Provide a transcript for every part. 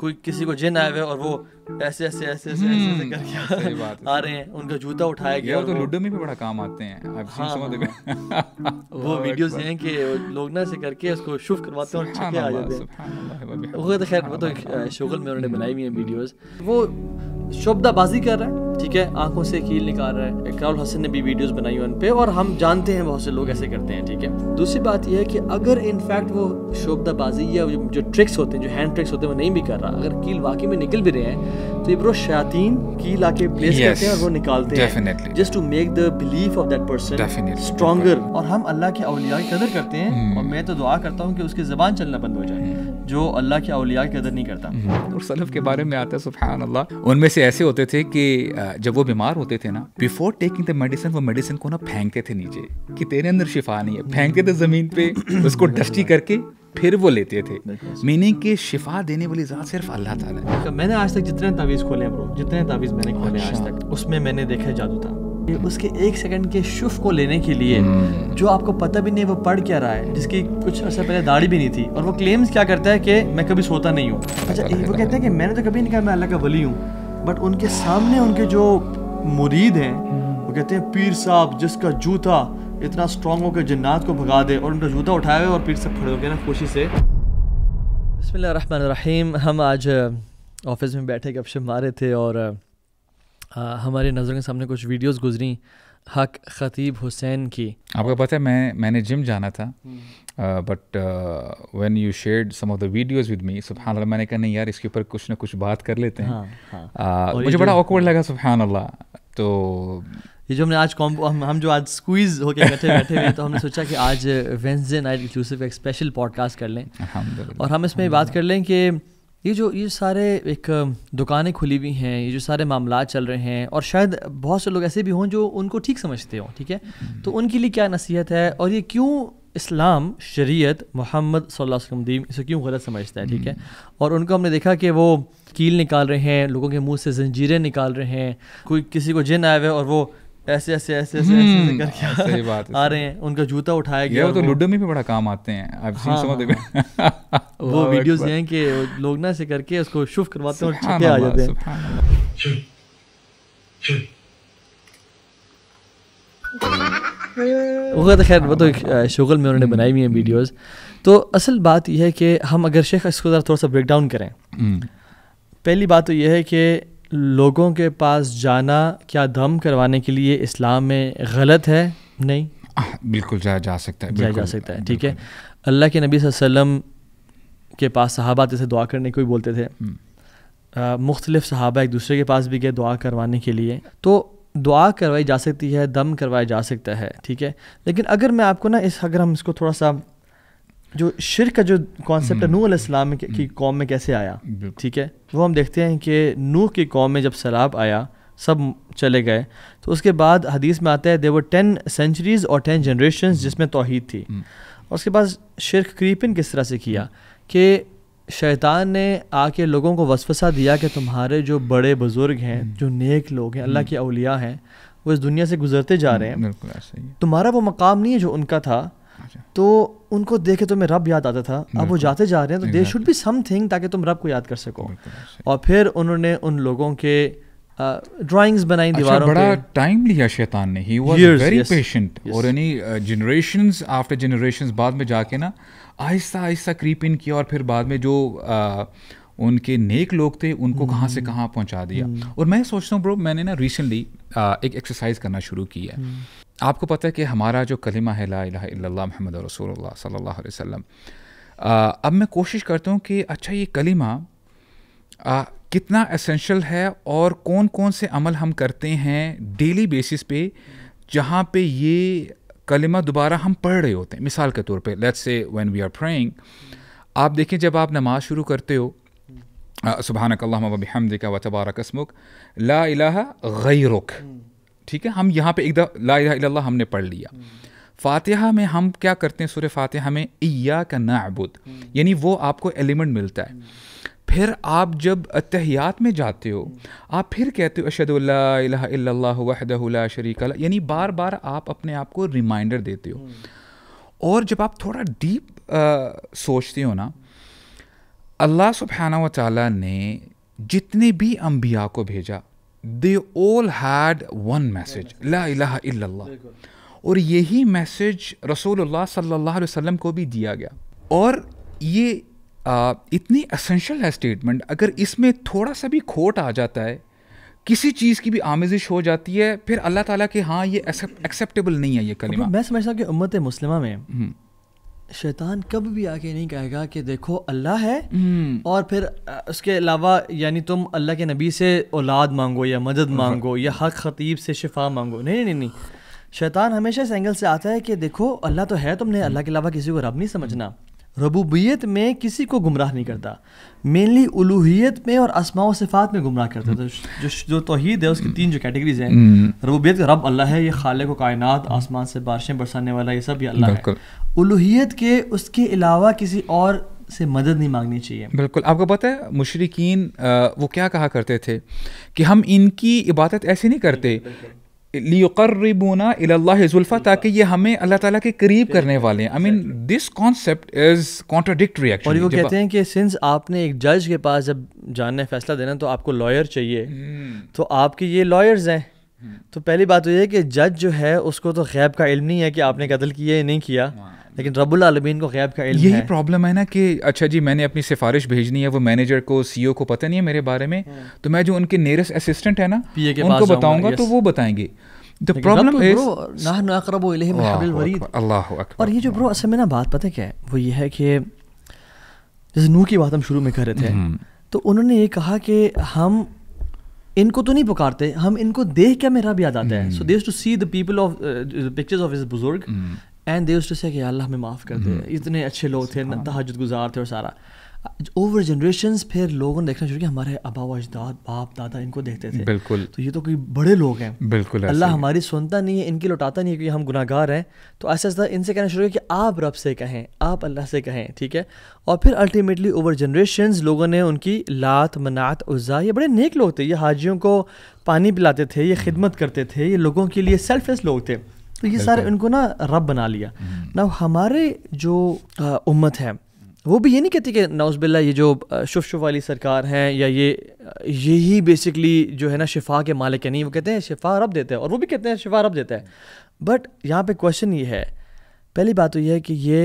कोई किसी को हम्म, जिन आए हुए हम्म। और वो ऐसे ऐसे ऐसे ऐसे ऐसे, ऐसे हम्म, करके आ रहे हैं उनका जूता उठाया गया तो लूडो में भी बड़ा काम आते हैं हाँ, हाँ। वो वीडियोस हैं कि लोग ना ऐसे करके उसको शुभ करवाते हैं और छके आ जाते हैं वो तो खैर वो तो शुगल में उन्होंने बनाई हुई है वीडियोस वो शोबदाबाजी कर रहा है ठीक है आंखों से कील निकाल रहा है इकराउल हसन ने भी वीडियोस बनाई उन पे और हम जानते हैं बहुत से लोग ऐसे करते हैं ठीक है दूसरी बात यह है कि अगर इनफैक्ट वो शोबदाबाजी या जो ट्रिक्स होते हैं जो हैंड ट्रिक्स होते हैं वो नहीं भी कर रहा अगर कील वाकई में निकल भी रहे हैं तो ये ब्रो शयातीन कील आके प्लेस yes, करते हैं और वो निकालते हैं just to make the belief of that person stronger और हम अल्लाह के अलिया की कदर करते हैं हम्म। और मैं तो दुआ करता हूँ कि उसकी जबान चलना बंद हो जाए हम्म। जो अल्लाह के अलिया की कदर नहीं करता हम्म। और सलफ के बारे में आता है सुबहान अल्लाह उनमें से ऐसे होते थे कि जब वो बीमार होते थे ना बिफोर टेकिंग द मेडिसिन वो मेडिसिन को ना फेंकते थे नीचे कि तेरे अंदर शिफा नहीं है फेंकते थे ज़मीन पे उसको डस्टी करके फिर वो लेते थे मीनिंग के शिफा देने वाली ज़ात सिर्फ अल्लाह ताला है तो मैंने आज तक जितने तावीज़ खोले हैं ब्रो जितने तावीज़ मैंने खोले आज अच्छा। तक उसमें मैंने देखा जादू था उसके एक सेकंड के शुफ को लेने के लिए हम्म। जो आपको पता भी नहीं वो पढ़ क्या रहा है जिसकी कुछ अर्सा पहले दाढ़ी भी नहीं थी और वो क्लेम्स क्या करता है कि मैं कभी सोता नहीं हूँ अच्छा वो कहते हैं कि मैंने तो कभी नहीं कहा मैं अल्लाह का वली हूँ बट उनके सामने उनके जो मुरीद हैं हम्म। वो कहते हैं पीर साहब जिसका जूता इतना स्ट्रॉन्ग हो कि जन्नात को भगा दे और उनका जूता उठाए और पीर साहब खड़े हो गए ना खुशी से बसमीम हम आज ऑफिस में बैठे गपशप मारे थे और आ, हमारे नज़रों के सामने कुछ वीडियोस गुजरी हक खतीब हुसैन की आपको पता है मैं मैंने जिम जाना था but when you shared some of the videos with me सुबहान अल्लाह मैंने कहा नहीं यार इसके ऊपर कुछ ना कुछ बात कर लेते हैं हाँ, हाँ. मुझे बड़ा ऑकवर्ड लगा सुबहान अल्लाह तो ये जो हमने आज कॉम्बो हम हम जो आज स्क्वीज होके बैठे बैठे हुए तो हमने सोचा कि आज वेंसडे नाइट एक्सक्लूसिव एक स्पेशल पॉडकास्ट कर लें और हम इसमें बात कर लें कि ये जो ये सारे एक दुकानें खुली हुई हैं ये जो सारे मामला चल रहे हैं और शायद बहुत से लोग ऐसे भी हों जो उनको ठीक समझते हों ठीक है हम्म। तो उनके लिए क्या नसीहत है और ये क्यों इस्लाम शरीयत मोहम्मद सल्लम इसे क्यों गलत समझता है ठीक है हम्म। और उनको हमने देखा कि वो कील निकाल रहे हैं लोगों के मुंह से जंजीरें निकाल रहे हैं कोई किसी को जिन आए हुए और वो ऐसे ऐसे ऐसे ऐसे ऐसे हम्म। करके हाँ, सही बात आ रहे हैं उनका जूता उठाया गया तो लूडो में भी बड़ा काम आते हैं आई सीन सम ऑफ वो वीडियोस हैं कि लोग ना ऐसे करके उसको शुभ करवाते हैं और छक्के आ जाते हैं वो तो खैर वो तो शुगल में उन्होंने बनाई हुई है वीडियोस तो असल बात यह है कि हम अगर शेख इसको थोड़ा सा ब्रेक डाउन करें हम्म। पहली बात तो यह है कि लोगों के पास जाना क्या दम करवाने के लिए इस्लाम में गलत है नहीं बिल्कुल जाया जा सकता है जाया जा सकता है ठीक है अल्लाह के नबी वसम के पास सहाबा जैसे दुआ करने को भी बोलते थे हम्म। मुख्तलिफ सहाबा एक दूसरे के पास भी गए दुआ करवाने के लिए तो दुआ करवाई जा सकती है दम करवाया जा सकता है ठीक है लेकिन अगर मैं आपको ना इस अगर हम इसको थोड़ा सा जो शिर का जो कॉन्सेप्ट है हम्म। नू अलैहिस्सलाम की हम्म। कौम में कैसे आया ठीक है वो हम देखते हैं कि नू की कौम में जब सैलाब आया सब चले गए तो उसके बाद हदीस में आता है देवर टेन सेंचुरीज और टेन जनरेशन हम्म। जिसमें तोहहीद थी और उसके बाद शिरक क्रीपिन किस तरह से किया कि शैतान ने आके लोगों को वसवसा दिया कि तुम्हारे जो बड़े बुज़ुर्ग हैं जो नेक लोग हैं अल्लाह के अलिया हैं वो इस दुनिया से गुजरते जा रहे हैं तुम्हारा वो मकाम नहीं है जो उनका था अच्छा। तो उनको देखे तो मैं रब याद आता था अब वो जाते जा रहे हैं तो दे शुड बी समथिंग ताकि तुम रब को याद कर सको और फिर उन्होंने उन लोगों के ड्राइंग्स बनाई अच्छा, दीवारों बड़ा टाइम लिया शैतान ने ही वाज वेरी पेशेंट और यानी जनरेशंस आफ्टर जनरेशंस बाद में जाके ना आहिस्ता आहिस्ता क्रीप इन किया और फिर बाद में जो उनके नेक लोग थे उनको कहाँ से हम्म। कहाँ पहुँचा दिया हम्म। और मैं सोचता हूँ ब्रो मैंने ना रिसेंटली एक एक्सरसाइज करना शुरू की है हम्म। आपको पता है कि हमारा जो कलिमा है ला इला महमद रसूल सल्ला वसल्लम अब मैं कोशिश करता हूँ कि अच्छा ये कलिमा आ, कितना एसेंशियल है और कौन कौन से अमल हम करते हैं डेली बेसिस पे जहाँ पे ये कलिमा दोबारा हम पढ़ रहे होते हैं मिसाल के तौर पे let's say when we are praying आप देखें जब आप नमाज शुरू करते हो सुबहानक अल्लाह हमद का वतबारक ला इलाहा गैरुक ठीक है हम यहाँ पे एक ला हमने पढ़ लिया हम्म। फातिहा में हम क्या करते हैं सूर्य फातिहा में इया का नाबुद हम्म। यानी वो आपको एलिमेंट मिलता है हम्म। फिर आप जब तहयात में जाते हो आप फिर कहते हो अशदुल्ला शरीक यानी बार बार आप अपने आप को रिमाइंडर देते हो और जब आप थोड़ा डीप सोचते हो ना अल्लाह सुबहाना व ताली ने जितने भी अम्बिया को भेजा they all had one message ला इलाहा इल्लल्लाह और यही मैसेज रसूलुल्लाह सल्लल्लाहु अलैहि वसल्लम को भी दिया गया और ये आ, इतनी असेंशल है स्टेटमेंट अगर इसमें थोड़ा सा भी खोट आ जाता है किसी चीज़ की भी आमेजिश हो जाती है फिर अल्लाह ताला के हाँ ये एक्सेप्टेबल नहीं है ये कलिमा मैं समझता हूँ कि उम्मत मुस्लिमा में हम्म। शैतान कब भी आके नहीं कहेगा कि देखो अल्लाह है हम्म। और फिर उसके अलावा यानी तुम अल्लाह के नबी से औलाद मांगो या मदद हाँ। मांगो या हक खतीब से शिफा मांगो नहीं नहीं नहीं शैतान हमेशा इस एंगल से आता है कि देखो अल्लाह तो है तुमने अल्लाह के अलावा किसी को रब नहीं समझना रबूबियत में किसी को गुमराह नहीं करता मेनली उलूहियत में और असमा सिफात में गुमराह करता था तो जो जो तोहहीद है उसकी हम्म। तीन जो कैटेगरीज हैं हम्म। रबूबियत का रब अल्लाह है ये खाले को कायनात आसमान से बारिशें बरसाने वाला ये सब ये अल्लाह है उलूहियत के उसके अलावा किसी और से मदद नहीं मांगनी चाहिए बिल्कुल आपको पता है मुशरकिन वो क्या कहा करते थे कि हम इनकी इबादत ऐसे नहीं करते लियकर्रबूना इल्लाजुल्फ़ा ताकि ये हमें अल्लाह ताला के करीब करने वाले हैं I mean this concept is contradictory और वो कहते हैं कि सिंस आपने एक जज के पास जब जानने फैसला देना तो आपको लॉयर चाहिए हम्म। तो आपके ये लॉयर्स हैं हम्म। तो पहली बात तो ये है कि जज जो है उसको तो गैब का इल्म नहीं है कि आपने कत्ल किया या नहीं किया हाँ। लेकिन रबुल आलमीन को गैब का इल्म यही प्रॉब्लम है ना कि अच्छा जी मैंने अपनी सिफारिश भेजनी है वो मैनेजर को सीईओ e को पता नहीं है मेरे बारे में हाँ। तो मैं जो उनके नियरेस्ट असिस्टेंट है ना उनको बताऊंगा तो वो बताएंगे और ये जो ब्रो असल में ना बात पता क्या है वो ये है कि जैसे नू की बात हम शुरू में कर रहे थे हम्म। तो उन्होंने ये कहा कि हम इनको तो नहीं पुकारते हम इनको देख के मेरा भी याद आता है सो देश to see the people of pictures of his बुजुर्ग हम्म। एंड देव टू से अल्लाह हमें माफ़ कर दे हम्म। इतने अच्छे लोग थे तहजद गुजार थे और सारा ओवर जनरेशन फिर लोगों ने देखना शुरू किया हमारे अबाव अजदाद बाप दादा इनको देखते थे बिल्कुल तो ये तो कोई बड़े लोग हैं बिल्कुल अल्लाह हमारी सुनता नहीं है इनकी लौटाता नहीं है क्योंकि हम गुनागार हैं तो ऐसा ऐसा इनसे कहना शुरू किया कि आप रब से कहें आप अल्लाह से कहें ठीक है और फिर अल्टीमेटली ओवर जनरेशन लोगों ने उनकी लात मनात उज़ा ये बड़े नेक लोग थे ये हाजियों को पानी पिलाते थे ये हम्म। खिदमत करते थे ये लोगों के लिए सेल्फलेस लोग थे तो ये सारे उनको ना रब बना लिया हम्म। ना हमारे जो उम्मत है वो भी ये नहीं कहती कि नाउजबिल्ला ये जो शुभ शुभ वाली सरकार है या ये यही बेसिकली जो है ना शिफा के मालिक है नहीं वो कहते हैं शिफा रब देते हैं और वो भी कहते हैं शिफा रब देता है बट यहाँ पे क्वेश्चन ये है पहली बात तो यह है कि ये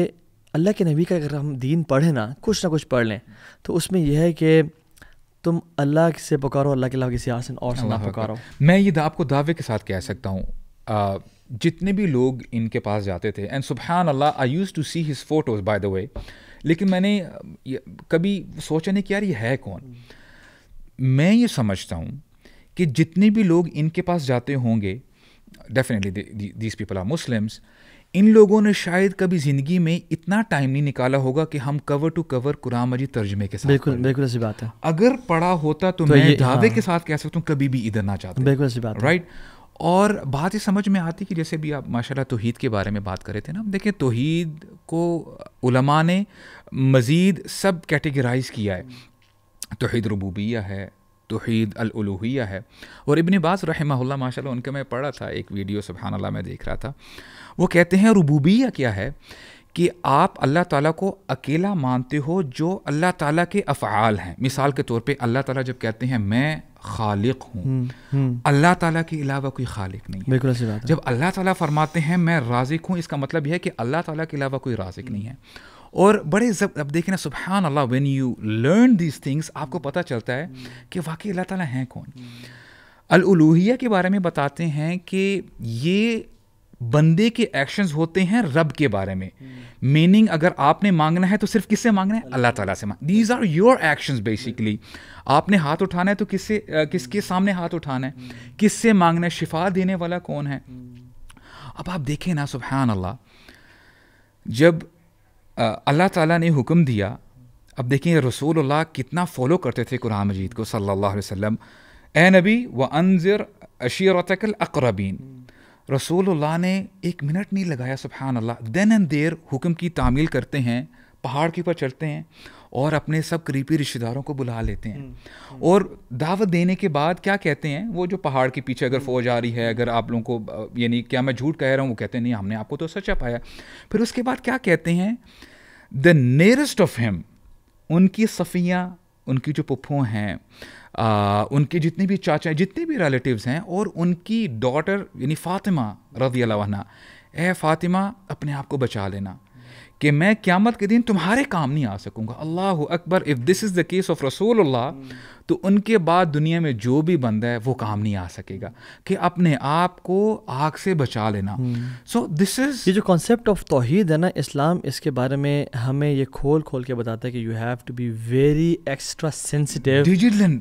अल्लाह के नबी का अगर हम दीन पढ़ें ना कुछ ना कुछ पढ़ लें तो उसमें यह है कि तुम अल्लाह से पुकारो अल्लाह के अलावा किसी आसन और से ना पुकारो मैं ये आपको दावे के साथ कह सकता हूँ जितने भी लोग इनके पास जाते थे एंड सुबहान अल्लाह I use to see his photos by the way लेकिन मैंने कभी सोचा नहीं कि यार ये है कौन मैं ये समझता हूँ कि जितने भी लोग इनके पास जाते होंगे definitely these people are Muslims इन लोगों ने शायद कभी ज़िंदगी में इतना टाइम नहीं निकाला होगा कि हम कवर टू कवर कुरान मजीद तर्जमे के साथ बिल्कुल बिल्कुल ऐसी बात है अगर पढ़ा होता तो, तो मैं दावे हाँ। के साथ कह सकता हूँ कभी भी इधर ना चाहता बिल्कुल ऐसी बात राइट right? और बात ये समझ में आती कि जैसे भी आप माशाल्लाह तोहीद के बारे में बात कर रहे थे ना देखिए तोहीद को उलमा ने मज़ीद सब कैटेगराइज किया है तोहीद रबूबिया है तोहीद अलूहिया है और इबन बास रहमल्ला माशा उनके मैं पढ़ा था एक वीडियो सुबहानल्ला मैं देख रहा था वो कहते हैं रबूबिया क्या है कि आप अल्लाह ताला को अकेला मानते हो जो अल्लाह ताला के अफ़ाल हैं मिसाल के तौर पे अल्लाह ताला जब कहते हैं मैं खालिक हूँ हम्म, हम्म। अल्लाह ताला के अलावा कोई खालिक नहीं है बात है। जब अल्लाह ताला फरमाते हैं मैं राजिक हूँ इसका मतलब यह है कि अल्लाह ताला के अलावा कोई राजिक नहीं है और बड़े जब अब देखें ना सुबहान अल्लाह when you learn these things आपको पता चलता है कि वाकई अल्लाह ताला हैं कौन हम्म। अलूहिया के बारे में बताते हैं कि ये बंदे के एक्शंस होते हैं रब के बारे में मीनिंग अगर आपने मांगना है तो सिर्फ किससे मांगना है अल्लाह ताला से मांग these are your actions basically आपने हाथ उठाना है तो किससे किसके सामने हाथ उठाना है किससे मांगना है शिफा देने वाला कौन है अब आप देखें ना सुबहान अल्लाह जब अल्लाह ताला ने हुक्म दिया अब देखिए अल्लाह कितना फॉलो करते थे कुरान मजीद को सल्लल्लाहु अलैहि वसल्लम ए नबी व अनजर अशीरतकल अकरबीन रसूल ने एक मिनट नहीं लगाया सुबहान अल्लाह देन एंड देर हुक्म की तामील करते हैं पहाड़ के ऊपर चढ़ते हैं और अपने सब करीबी रिश्तेदारों को बुला लेते हैं हम्म, हम्म। और दावत देने के बाद क्या कहते हैं वो जो पहाड़ के पीछे अगर हम्म। फौज आ रही है अगर आप लोगों को यानी क्या मैं झूठ कह रहा हूँ वो कहते हैं नहीं हमने आपको तो सचा पाया फिर उसके बाद क्या कहते हैं द नियरेस्ट ऑफ हिम उनकी सफ़ियाँ उनकी जो पप्पू हैं उनके जितने भी चाचा जितने भी रिलेटिव्स हैं और उनकी डॉटर यानी फ़ातिमा रजी अलावाना ए फ़ातिमा अपने आप को बचा लेना कि मैं क्यामत के दिन तुम्हारे काम नहीं आ सकूँगा अल्लाह अकबर if this is the case of रसूल तो उनके बाद दुनिया में जो भी बंदा है वो काम नहीं आ सकेगा कि अपने आप को आग से बचा लेना सो दिस इज ये जो कॉन्सेप्ट ऑफ तोहद है ना इस्लाम इसके बारे में हमें ये खोल खोल के बताता है कि you have to be very extra sensitive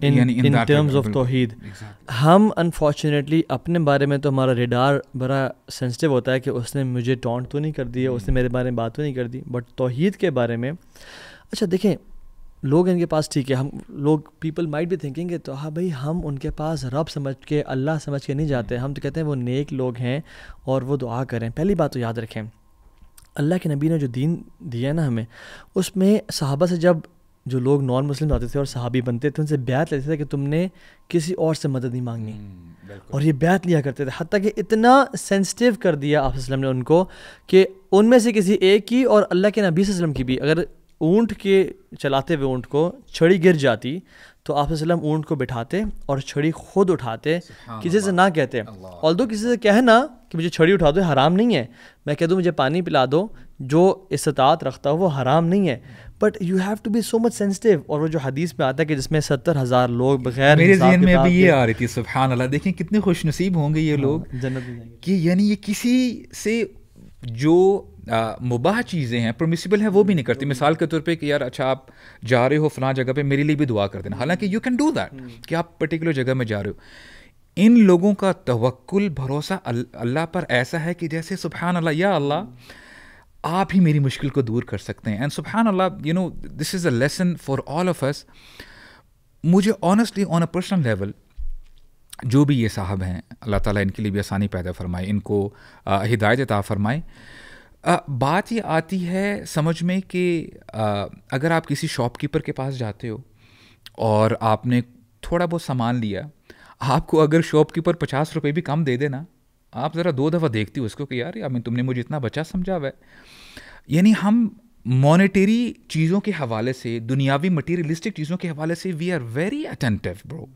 in terms of तोहद हम अनफॉर्चुनेटली अपने बारे में तो हमारा रेडार बड़ा सेंसिटिव होता है कि उसने मुझे टॉन्ट तो नहीं कर दिया हम्म। उसने मेरे बारे में बात तो नहीं कर दी बट तोहद के बारे में अच्छा देखें लोग इनके पास ठीक है हम लोग पीपल माइट भी थिंकिंग है तो हाँ भाई हम उनके पास रब समझ के अल्लाह समझ के नहीं जाते हम तो कहते हैं वो नेक लोग हैं और वो दुआ करें पहली बात तो याद रखें अल्लाह के नबी ने जो दीन दिया है ना हमें उसमें सहाबा से जब जो लोग नॉन मुस्लिम आते थे और सहाबी बनते थे उनसे ब्यात लेते थे कि तुमने किसी और से मदद नहीं मांगनी हम्म, और ये ब्यात लिया करते थे हती कि इतना सेंसिटिव कर दिया आप ने उनको कि उनमें से किसी एक की और अल्लाह के नबी वसलम की भी अगर ऊंट के चलाते हुए ऊँट को छड़ी गिर जाती तो आप ऊंट को बिठाते और छड़ी खुद उठाते किसी से ना कहते ऑल दो किसी से कहना कि मुझे छड़ी उठा दो हराम नहीं है मैं कह दूँ मुझे पानी पिला दो जो इस्तात रखता हो वो हराम नहीं है but you have to be so much sensitive और वो जो हदीस में आता है कि जिसमें सत्तर हज़ार लोग बगैर मेरे जहन में अभी ये आ रही थी सुबहान अल्लाह देखें कितने खुशनसीब होंगे ये हाँ, लोग जन्नत कि यानी ये किसी से जो मुबाह चीज़ें हैं परमिसिबल हैं वो भी नहीं करती मिसाल के तौर पे कि यार अच्छा आप जा रहे हो फला जगह पे मेरे लिए भी दुआ कर देना हालांकि यू कैन डू दैट कि आप पर्टिकुलर जगह में जा रहे हो इन लोगों का तवक्ल भरोसा अल्लाह पर ऐसा है कि जैसे सुबहान अल्लाह या अल्लाह आप ही मेरी मुश्किल को दूर कर सकते हैं एंड सुबहान अल्लाह you know this is a lesson for all of us मुझे honestly on a personal level जो भी ये साहब हैं अल्लाह ताला इनके लिए भी आसानी पैदा फरमाए इनको हिदायत अता फरमाए बात ये आती है समझ में कि अगर आप किसी शॉपकीपर के पास जाते हो और आपने थोड़ा बहुत सामान लिया आपको अगर शॉपकीपर पचास रुपये भी कम दे देना आप ज़रा दो दफ़ा देखती हो उसको कि यार या तुमने मुझे इतना बचा समझा हुआ है यानी हम मॉनेटरी चीज़ों के हवाले से दुनियावी मटेरियलिस्टिक चीज़ों के हवाले से we are very attentive bro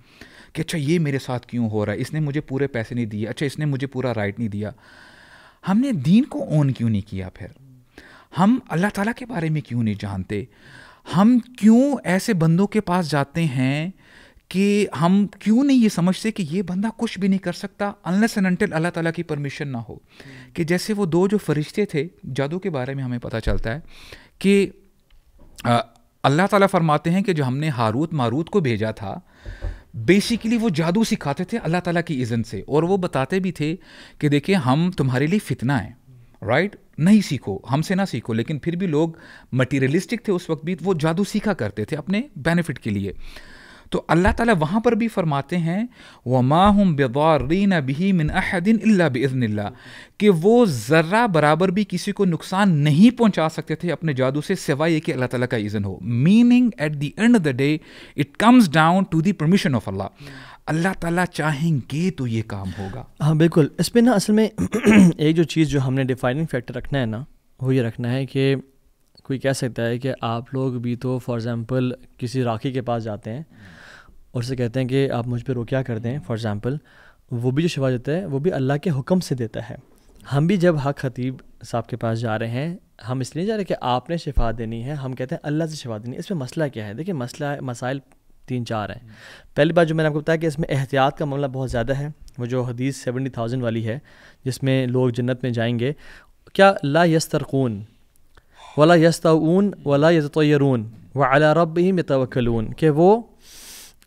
कि अच्छा ये मेरे साथ क्यों हो रहा है इसने मुझे पूरे पैसे नहीं दिए अच्छा इसने मुझे पूरा राइट नहीं दिया हमने दीन को ऑन क्यों नहीं किया फिर हम अल्लाह ताला के बारे में क्यों नहीं जानते हम क्यों ऐसे बंदों के पास जाते हैं कि हम क्यों नहीं ये समझते कि ये बंदा कुछ भी नहीं कर सकता अनलेस एंड अनटिल अल्लाह ताला की परमिशन ना हो कि जैसे वो दो जो फरिश्ते थे जादू के बारे में हमें पता चलता है कि अल्लाह ताला फरमाते हैं कि जो हमने हारूत मारूत को भेजा था बेसिकली वो जादू सिखाते थे अल्लाह ताला की इज़न से और वो बताते भी थे कि देखिए हम तुम्हारे लिए फितना है राइट right? नहीं सीखो हमसे ना सीखो लेकिन फिर भी लोग मटीरियलिस्टिक थे उस वक्त भी वो जादू सीखा करते थे अपने बेनिफिट के लिए तो अल्लाह ताला वहाँ पर भी फरमाते हैं व माहम बेदारीन भी मिन अहदिन अल्ला कि वो ज़र्रा बराबर भी किसी को नुकसान नहीं पहुँचा सकते थे अपने जादू से सिवाय ये कि अल्लाह ताला का इज़न हो meaning at the end of the day it comes down to the permission of अल्लाह अल्लाह ताला चाहेंगे तो ये काम होगा हाँ बिल्कुल इस पर ना असल में एक जो चीज़ जो हमने डिफाइनिंग फैक्टर रखना है ना वो ये रखना है कि कोई कह सकता है कि आप लोग भी तो फॉर एग्ज़ाम्पल किसी राखी के पास जाते हैं और उसे कहते हैं कि आप मुझ पर रोकिया कर दें फॉर एग्ज़ाम्पल वो भी जो शिफा देता है वो भी अल्लाह के हुक्म से देता है हम भी जब हक खतीब साहब के पास जा रहे हैं हम इसलिए जा रहे हैं कि आपने शिफा देनी है हम कहते हैं अल्लाह से शिफा देनी है इसमें मसला क्या है देखिए मसला मसाइल तीन चार हैं पहली बात जो मैंने आपको बताया कि इसमें एहतियात का मामला बहुत ज़्यादा है वो जो हदीस सेवेंटी थाउजेंड वाली है जिसमें लोग जन्नत में जाएंगे क्या ला यस्तरकून वला यस्ताऊन वला यतरून व अला रब ही मतवक्लून कि वो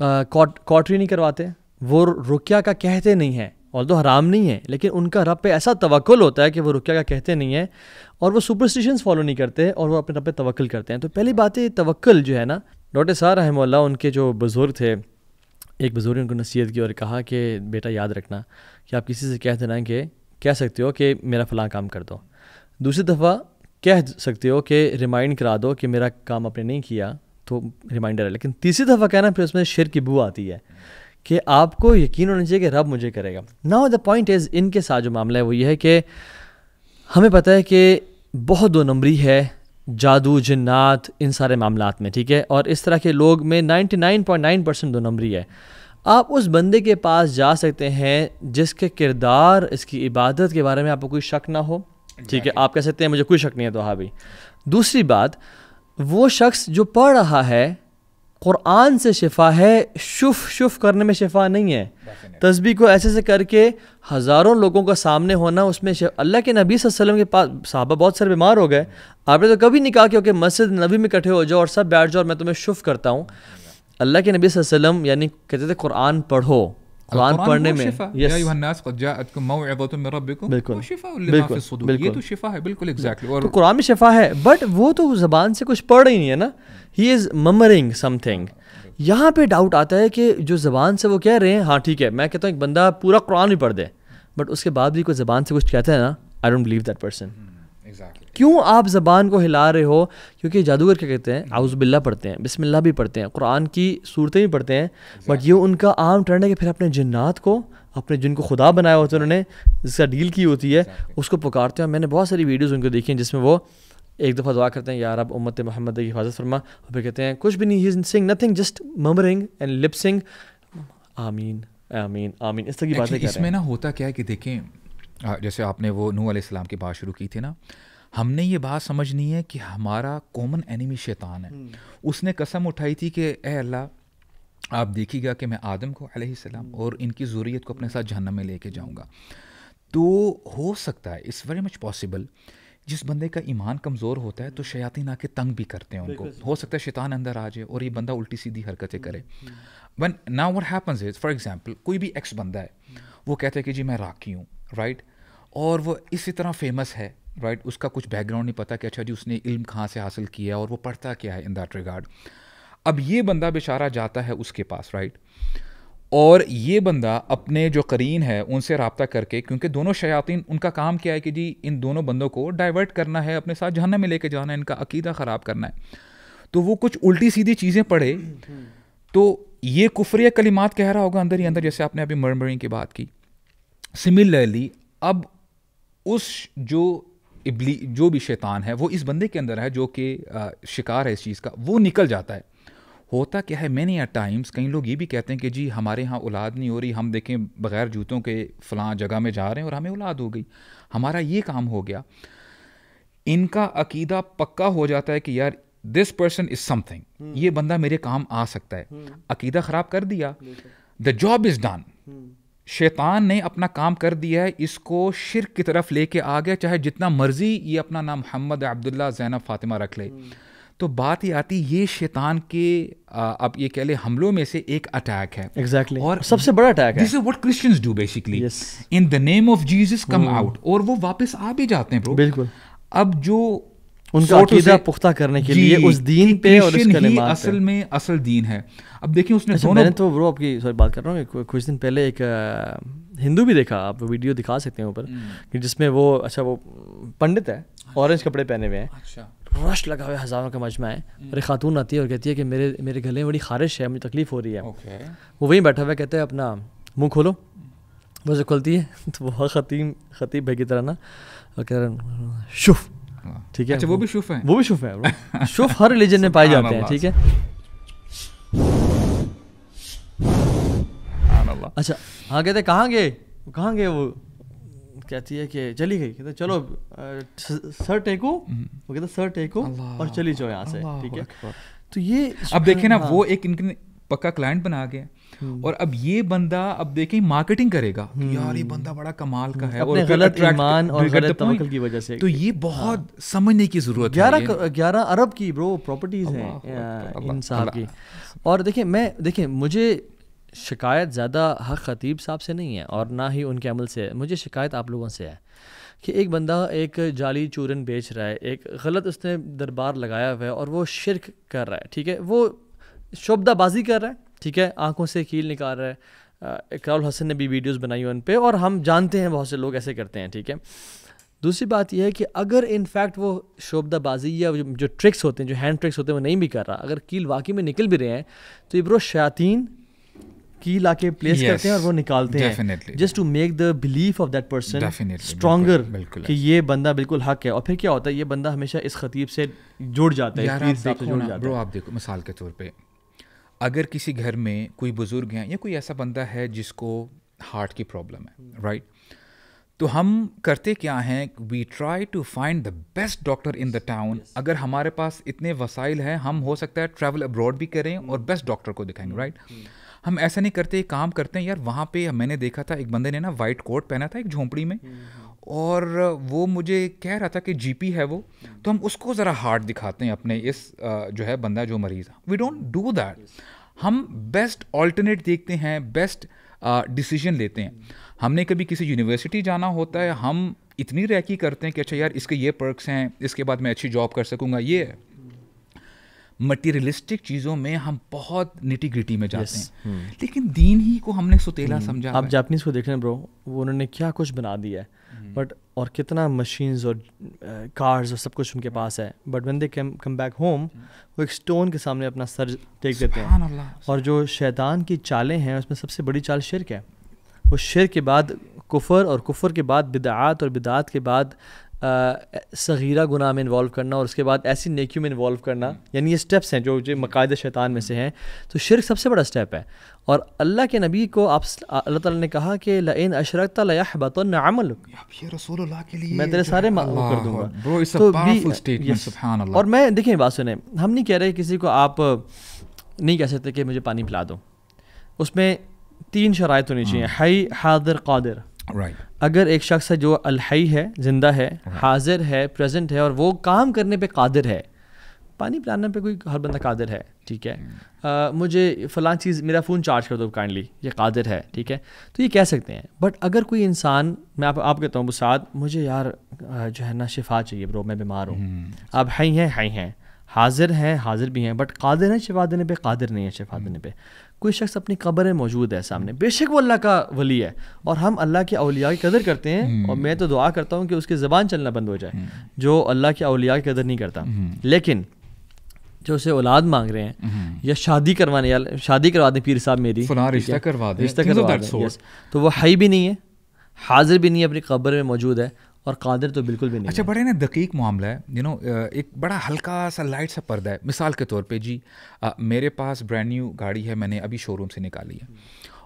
कॉटरी नहीं करवाते वो रुकिया का कहते नहीं हैं और तो हराम नहीं है लेकिन उनका रब पे ऐसा तवक्ल होता है कि वो रुकिया का कहते नहीं है और वो सुपरस्टिशंस फॉलो नहीं करते और वो अपने रब पे तवक्ल करते हैं तो पहली बात है तवक्ल जो है ना डॉक्टर सार रहमल्ला उनके जो बुज़ुर्ग थे एक बुज़ुर्ग ने उनको नसीहत की और कहा कि बेटा याद रखना कि आप किसी से कह देना कि कह सकते हो कि मेरा फ़लाँ काम कर दो दूसरी दफ़ा कह सकते हो कि रिमाइंड करा दो कि मेरा काम आपने नहीं किया तो रिमाइंडर है लेकिन तीसरी दफ़ा कहना फिर उसमें शेर की बू आती है कि आपको यकीन होना चाहिए कि रब मुझे करेगा नाउ द पॉइंट इज़ इनके साथ जो मामला है वो ये है कि हमें पता है कि बहुत दो नंबरी है जादू जन्नात इन सारे मामला में ठीक है और इस तरह के लोग में 99.9 परसेंट दो नंबरी है आप उस बंदे के पास जा सकते हैं जिसके किरदार इसकी इबादत के बारे में आपको कोई शक ना हो ठीक है आप कह सकते हैं मुझे कोई शक नहीं है तो हाँ भाई दूसरी बात वो शख्स जो पढ़ रहा है क़ुरान से शिफा है शुफ शुफ करने में शिफा नहीं है तस्बी को ऐसे से करके हज़ारों लोगों का सामने होना उसमें अल्लाह के नबी वसल्लम के पास साहबा बहुत सारे बीमार हो गए आपने तो कभी नहीं कहा कि ओके मस्जिद नबी में इकट्ठे हो जाओ और सब बैठ जाओ और मैं तुम्हें शुफ करता हूँ अल्लाह के नबी वसल्लम यानी कहते थे कुरान पढ़ो कुरान पढ़ने में यस यूहन्नास قد جاءتكم موعظه من ربكم وشفاء لما في الصدور ये तो शिफा है बिल्कुल एग्जैक्टली और तो कुरान में शिफा है बट वो तो जुबान से कुछ पढ़ ही नहीं है ना ही इज ममरिंग समथिंग यहाँ पे डाउट आता है कि जो ज़बान से वो कह रहे हैं हाँ ठीक है मैं कहता हूँ एक बंदा पूरा कुरान ही पढ़ दे बट उसके बाद भी कोई ज़बान से कुछ कहता है ना I don't believe that person क्यों आप ज़बान को हिला रहे हो क्योंकि जादूगर क्या कहते हैं आउज़ बिल्ला पढ़ते हैं बिस्मिल्ला भी पढ़ते हैं कुरान की सूरतें भी पढ़ते हैं बट ये उनका आम ट्रेंड है कि फिर अपने जन्नात को अपने जिनको खुदा बनाया होता है उन्होंने जिसका डील की होती है उसको पुकारते हैं मैंने बहुत सारी वीडियोज़ उनको देखी हैं जिसमें वो एक दफ़ा दुआ करते हैं यार अब उम्मत मोहम्मद की हिफाजत फरमा और फिर कहते हैं कुछ भी नहीं he sing nothing just murmuring and lip sync आमीन आमीन आमीन इस तरह की बातें इसमें ना होता क्या है कि देखें जैसे आपने वो नू आसमाम की बात शुरू की थी ना हमने ये बात समझनी है कि हमारा कॉमन एनिमी शैतान है हम्म। उसने कसम उठाई थी कि ए अल्लाह आप देखिएगा कि मैं आदम को सलाम हम्म। और इनकी ज़रूरीत को अपने साथ जहन्नम में लेके जाऊँगा तो हो सकता है इट्स वेरी मच पॉसिबल जिस बंदे का ईमान कमज़ोर होता है तो हम्म। शयातीन आके तंग भी करते हैं उनको हो सकता है शैतान अंदर आ जाए और ये बंदा उल्टी सीधी हरकतें करे one now what happens is for example कोई भी एक्स बंदा है वो कहता है कि जी मैं राखी हूँ राइट और वो इसी तरह फेमस है राइट right? उसका कुछ बैकग्राउंड नहीं पता कि अच्छा जी उसने इल्म कहाँ से हासिल किया और वो पढ़ता क्या है इन दैट रिगार्ड अब ये बंदा बेचारा जाता है उसके पास राइट right? और ये बंदा अपने जो करीन है उनसे रबता करके क्योंकि दोनों शयातीन उनका काम क्या है कि जी इन दोनों बंदों को डाइवर्ट करना है अपने साथ जहन्नम में लेके जाना है इनका अकीदा ख़राब करना है तो वो कुछ उल्टी सीधी चीज़ें पढ़े तो ये कुफरिया कलिमात कह रहा होगा अंदर ही अंदर जैसे आपने अभी मरमरिंग की बात की सिमिलरली अब उस जो इबली जो भी शैतान है वो इस बंदे के अंदर है जो कि शिकार है इस चीज़ का वो निकल जाता है होता क्या है मैनी आर टाइम्स कई लोग ये भी कहते हैं कि जी हमारे यहाँ औलाद नहीं हो रही हम देखें बग़ैर जूतों के फलां जगह में जा रहे हैं और हमें औलाद हो गई हमारा ये काम हो गया इनका अकीदा पक्का हो जाता है कि यार दिस पर्सन इज़ समथिंग ये बंदा मेरे काम आ सकता है हम्म। अकीदा ख़राब कर दिया द जॉब इज़ डन शैतान ने अपना काम कर दिया है इसको शिर की तरफ लेके आ गया चाहे जितना मर्जी ये अपना नाम मोहम्मद अब्दुल्ला जैनब फातिमा रख ले हम्म। तो बात ही आती ये शैतान के अब ये कह ले हमलों में से एक अटैक है एग्जैक्टली exactly. और सबसे बड़ा अटैक है this is what Christians do basically in the name of Jesus come out और वो वापस आ भी जाते हैं ब्रो बिल्कुल अब जो उनका अकीदा पुख्ता करने के लिए उस दीन पे और उस कलिमात असल में असल दीन है अब देखिए उसने अच्छा, मैंने तो ब्रो आपकी सॉरी बात कर रहा हूँ कुछ दिन पहले एक हिंदू भी देखा आप वीडियो दिखा सकते हैं ऊपर हम्म। कि जिसमें वो अच्छा वो पंडित है ऑरेंज अच्छा। कपड़े पहने हुए हैं अच्छा रश लगा हुआ हज़ारों का मजमा है और एक खातून आती है और कहती है कि मेरे मेरे गले में बड़ी खारिश है मुझे तकलीफ़ हो रही है वो वहीं बैठा हुआ कहते हैं अपना मुंह खोलो तो वो जो खुलती है तो वह ख़तीम ख़तीब भाई की तरह ना और कह रहे हैं शुफ हाँ। ठीक है अच्छा वो भी शुफ है वो भी शुफ है शुफ हर रिलीजन में पाए जाते हैं ठीक है अच्छा हाँ कहते कहाँ गए कहाँ गए वो कहती है कि चली गई कहते चलो सर टेको हम्म। वो कहते सर टेको और चली जाओ यहाँ से ठीक है तो ये अब देखे ना हाँ। वो एक इनके पक्का क्लाइंट बना गया हम्म। और अब ये बंदा अब देखे मार्केटिंग करेगा हम्म। यार ये बंदा बड़ा कमाल का है और गलत ईमान और गलत तवक्कुल की वजह से तो ये हाँ। बहुत समझने की जरूरत है 11 11 अरब की ब्रो प्रॉपर्टीज हैं इंसान की और देखिए मैं देखिए मुझे शिकायत ज़्यादा हक खतीब साहब से नहीं है और ना ही उनके अमल से है मुझे शिकायत आप लोगों से है कि एक बंदा एक जाली चूरन बेच रहा है एक गलत उसने दरबार लगाया हुआ है और वो शिरक कर रहा है ठीक है वो शोबदाबाजी कर रहा है ठीक है आंखों से कील निकाल रहा है इकराल हसन ने भी वीडियोस बनाई उन पर और हम जानते हैं बहुत से लोग ऐसे करते हैं ठीक है दूसरी बात यह है कि अगर इनफैक्ट वो शोबदाबाजी या जो, जो ट्रिक्स होते हैं जो हैंड ट्रिक्स होते हैं वो नहीं भी कर रहा अगर कील वाकई में निकल भी रहे हैं तो इब्रो शयातीन कील आके प्लेस yes, करते हैं और वो निकालते हैं just to make the belief of that person stronger कि ये बंदा बिल्कुल हक है और फिर क्या होता है ये बंदा हमेशा इस खतीब से जुड़ जाता है ब्रो आप देखो मिसाल के तौर पर अगर किसी घर में कोई बुज़ुर्ग हैं या कोई ऐसा बंदा है जिसको हार्ट की प्रॉब्लम है राइट hmm. तो हम करते क्या हैं we try to find the best doctor in the town अगर हमारे पास इतने वसाइल हैं हम हो सकता है ट्रैवल अब्रॉड भी करें hmm. और बेस्ट डॉक्टर को दिखाएंगे राइट hmm. हम ऐसा नहीं करते काम करते हैं यार वहाँ पे मैंने देखा था एक बंदे ने ना वाइट कोट पहना था एक झोंपड़ी में और वो मुझे कह रहा था कि जीपी है वो तो हम उसको ज़रा हार्ड दिखाते हैं अपने इस जो है बंदा जो मरीज़ वी डोंट डू दैट हम बेस्ट ऑल्टरनेट देखते हैं बेस्ट डिसीजन लेते हैं हमने कभी किसी यूनिवर्सिटी जाना होता है हम इतनी रैकी करते हैं कि अच्छा यार इसके ये पर्क्स हैं इसके बाद मैं अच्छी जॉब कर सकूँगा ये है मटीरियलिस्टिक चीज़ों में हम बहुत निटिग्रिटी में जाते yes. हैं hmm. लेकिन दीन ही को हमने सुतेला hmm. समझा आप जापनीज़ को देख रहे हैं ब्रो वो उन्होंने क्या कुछ बना दिया है बट hmm. और कितना मशीन और कार्स uh, और सब कुछ उनके hmm. पास है but when they come back home वो एक स्टोन के सामने अपना सर देख देते हैं और जो शैतान की चालें हैं उसमें सबसे बड़ी चाल शिरक है वो शिर के बाद कुफर और कुफर के बाद बिदात और बिदात के बाद सगीरा गुनाह में इन्वॉल्व करना और उसके बाद ऐसी नेकियों में इन्वॉल्व करना हम्म। यानी ये स्टेप्स हैं जो जो मकायद शैतान में से हैं तो शिरक सबसे बड़ा स्टेप है और अल्लाह के नबी को आप अल्लाह ताला ने कहा कि लइन अशरक मैं तेरे सारे कर दूंगा तो और मैं देखें बात सुने हम नहीं कह रहे किसी को आप नहीं कह सकते कि मुझे पानी पिला दो उसमें तीन शराय तो होनी चाहिए हम्म। हई हादिर कादिर right. अगर एक शख्स है जो अलहई है जिंदा है right. हाजिर है प्रेजेंट है और वो काम करने पे कादिर है पानी पिलाने पे कोई हर बंदा कादिर है ठीक है आ, hmm. मुझे फ़लाँ चीज़ मेरा फ़ोन चार्ज कर दो काइंडली ये कादिर है ठीक है तो ये कह सकते हैं बट अगर कोई इंसान मैं आप आप कहता हूँ बुसाद मुझे यार जो है ना शिफा चाहिए ब्रो मैं बीमार हूँ hmm. आप हई हैं हई हैं हाजिर हैं हाजिर भी हैं बट कादिर हैं शिफा देने पे कादिर नहीं है शिफा hmm. देने पे कोई शख्स अपनी कब्र में मौजूद है सामने बेशक वो अल्लाह का वली है और हम अल्लाह के अलिया की कदर करते हैं हम्म। और मैं तो दुआ करता हूँ कि उसकी ज़बान चलना बंद हो जाए हम्म। जो अल्लाह के अलिया की कदर नहीं करता हम्म। लेकिन जो उसे औलाद मांग रहे हैं या शादी करवाने या शादी करवा दें पीर साहब मेरी रिश्ता करवा दें तो वो हई भी नहीं है हाजिर भी नहीं है अपनी कब्र में मौजूद है और कादिर तो बिल्कुल भी नहीं अच्छा बड़े ना दकीक मामला है यू नो uh, एक बड़ा हल्का सा लाइट सा पर्दा है मिसाल के तौर पे जी आ, uh, मेरे पास ब्रांड न्यू गाड़ी है मैंने अभी शोरूम से निकाली है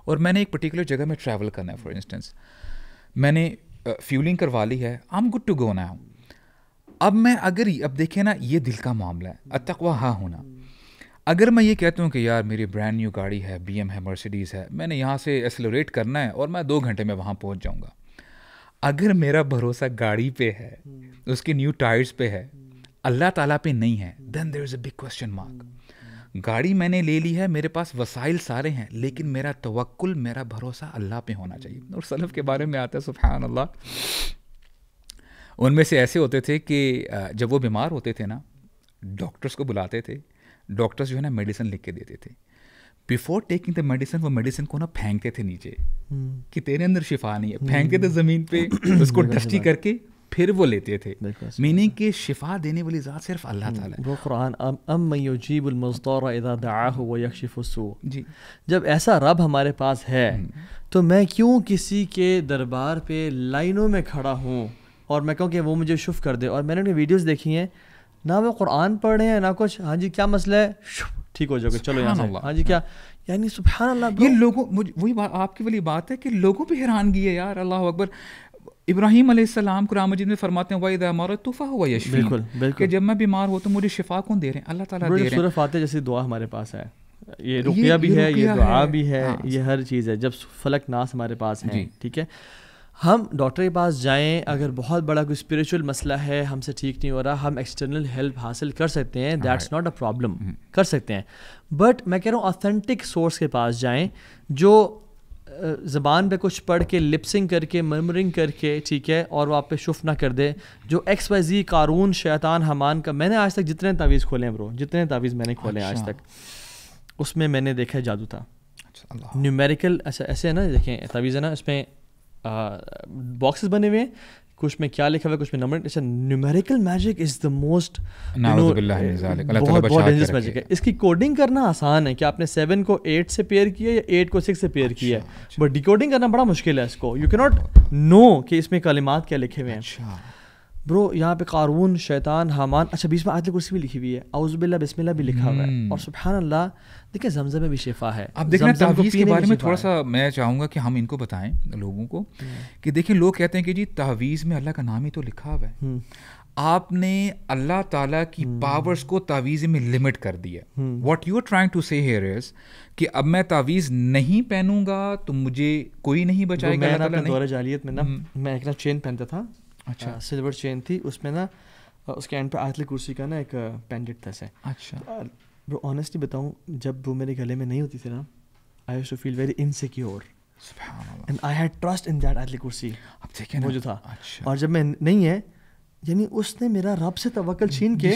और मैंने एक पर्टिकुलर जगह में ट्रैवल करना है फॉर इंस्टेंस मैंने फ्यूलिंग uh, करवा ली है I am good to go ना अब मैं अगर अब देखे ना ये दिल का मामला है अतकवा हाँ होना अगर मैं ये कहता हूँ कि यार मेरी ब्रांड न्यू गाड़ी है बी है मर्सिडीज़ है मैंने यहाँ से एसलोरेट करना है और मैं दो घंटे में वहाँ पहुँच जाऊँगा अगर मेरा भरोसा गाड़ी पे है हम्म। उसके न्यू टायर्स पे है हम्म। अल्लाह ताला पे नहीं है then there is a big question mark गाड़ी मैंने ले ली है मेरे पास वसाइल सारे हैं लेकिन मेरा तवक्ल मेरा भरोसा अल्लाह पे होना चाहिए हम्म। और सलफ के बारे में आता है सुफहान अल्लाह उनमें से ऐसे होते थे कि जब वो बीमार होते थे ना डॉक्टर्स को बुलाते थे डॉक्टर्स जो है ना मेडिसिन लिख के देते थे बिफोर टेकिंग द मेडिसिन वो मेडिसिन को ना फेंकते थे नीचे हम्म। कि तेरे अंदर शिफा नहीं है हम्म। फेंकते थे ज़मीन पे उसको डस्टी करके फिर वो लेते थे मीनिंग के शिफा देने वाली ज़ात सिर्फ अल्लाह हम्म। ताला वो कुरान अम युजीबुल मजदूर इदा दाअहु व सु जी जब ऐसा रब हमारे पास है तो मैं क्यों किसी के दरबार पे लाइनों में खड़ा हूँ और मैं कहूँ कि वो मुझे शुफ कर दे और मैंने उनकी वीडियोस देखी हैं ना वो कुरान पढ़ रहे हैं ना कुछ हाँ जी क्या मसला है ठीक हो जाओगे चलो यहाँ हाँ जी क्या यानी सुबहान अल्लाह ये लोगों वही बात आपकी वाली बात है कि लोगों पर हैरानगी है यार अल्लाह अकबर इब्राहिम अलैहिस्सलाम कुरान मजीद में फरमाते हैं वाई हमारा तूफ़ा हुआ यश बिल्कुल बिल्कुल कि जब मैं बीमार हो तो मुझे शिफा कौन दे रहे हैं अल्लाह ताला दे रहे हैं सूरह फातिहा जैसी दुआ हमारे पास है ये रुकिया भी है ये दुआ भी है हाँ। ये हर चीज़ है जब फलक नास हमारे पास है ठीक है हम डॉक्टर के पास जाएं अगर बहुत बड़ा कोई स्पिरिचुअल मसला है हमसे ठीक नहीं हो रहा हम एक्सटर्नल हेल्प हासिल कर सकते हैं दैट्स नॉट अ प्रॉब्लम कर सकते हैं बट मैं कह रहा हूँ ऑथेंटिक सोर्स के पास जाएं जो ज़बान पे कुछ पढ़ के लिपसिंग करके मर्मरिंग करके ठीक है और वहाँ पे शुफ ना कर दे जो एक्स वाई जी कारून शैतान हमान का मैंने आज तक जितने तावीज़ खोले हैं ब्रो जितने तावीज़ मैंने खोले हैं आज अच्छा। तक उसमें मैंने देखा जादू था न्यूमेरिकल अच्छा, अच्छा ऐसे है ना देखें तावीज़ है ना इसमें बॉक्सेस बने हुए हैं कुछ में क्या लिखा हुआ कुछ में नंबर अच्छा numerical magic is the most बहुत डेंजरस मैजिक है इसकी कोडिंग करना आसान है कि आपने सेवन को एट से पेयर किया या एट को सिक्स से पेयर अच्छा, किया है बट अच्छा। डिकोडिंग करना बड़ा मुश्किल है इसको यू कैनॉट नो कि इसमें कलिमात क्या लिखे हुए हैं अच्छा, ब्रो यहाँ पे कारून शैतान हमान अच्छा बीच में आयत कुर्सी भी लिखी हुई है आउजबिल्ला बिस्मिल्ला भी लिखा हुआ है हम्म। और सुबहान अल्लाह देखिए जमजम में भी शिफा है अब देखिए तहवीज़ के बारे में थोड़ा सा मैं चाहूँगा कि हम इनको बताएं लोगों को हम्म। कि देखिए लोग कहते हैं कि जी तहवीज़ में अल्लाह का नाम ही तो लिखा हुआ है हम्म। आपने अल्लाह ताला की पावर्स को तावीज़ में लिमिट कर दिया what you are trying to say here is कि अब मैं तावीज़ नहीं पहनूंगा तो मुझे कोई नहीं बचाएगा जालियत में ना मैं एक ना चेन पहनता था अच्छा सिल्वर चेन थी उसमें ना उसके एंड पे आतली कुर्सी का ना एक पेंडेंट था से अच्छा ब्रो ऑनेस्टली बताऊँ जब वो मेरे गले में नहीं होती थी ना I to feel very insecure and I had trust in that आतली कुर्सी अब देखिए वो जो था अच्छा और जब मैं नहीं है यानी उसने मेरा रब से तवक्ल छीन के